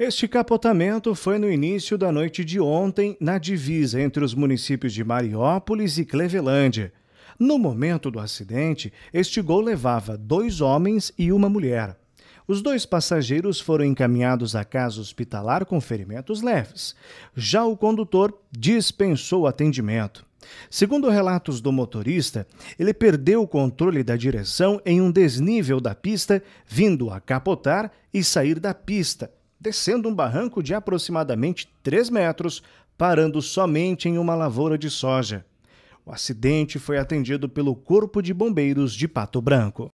Este capotamento foi no início da noite de ontem, na divisa entre os municípios de Mariópolis e Clevelândia. No momento do acidente, este gol levava dois homens e uma mulher. Os dois passageiros foram encaminhados à casa hospitalar com ferimentos leves. Já o condutor dispensou atendimento. Segundo relatos do motorista, ele perdeu o controle da direção em um desnível da pista, vindo a capotar e sair da pista, descendo um barranco de aproximadamente 3 metros, parando somente em uma lavoura de soja. O acidente foi atendido pelo Corpo de Bombeiros de Pato Branco.